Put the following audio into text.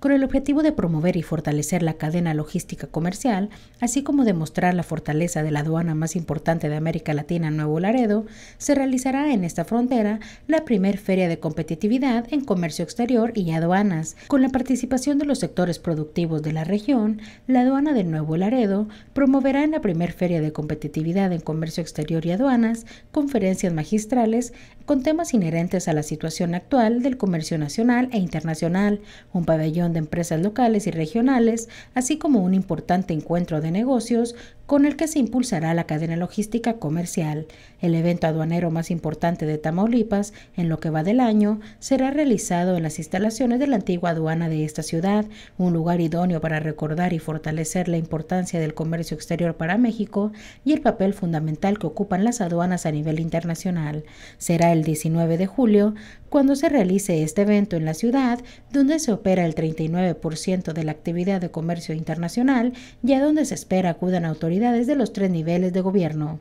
con el objetivo de promover y fortalecer la cadena logística comercial, así como demostrar la fortaleza de la aduana más importante de América Latina Nuevo Laredo, se realizará en esta frontera la primer feria de competitividad en comercio exterior y aduanas, con la participación de los sectores productivos de la región, la aduana de Nuevo Laredo promoverá en la primer feria de competitividad en comercio exterior y aduanas conferencias magistrales con temas inherentes a la situación actual del comercio nacional e internacional, un pabellón de empresas locales y regionales, así como un importante encuentro de negocios con el que se impulsará la cadena logística comercial. El evento aduanero más importante de Tamaulipas, en lo que va del año, será realizado en las instalaciones de la antigua aduana de esta ciudad, un lugar idóneo para recordar y fortalecer la importancia del comercio exterior para México y el papel fundamental que ocupan las aduanas a nivel internacional. Será el 19 de julio cuando se realice este evento en la ciudad, donde se opera el 39% de la actividad de comercio internacional y a donde se espera acudan autoridades desde de los tres niveles de gobierno.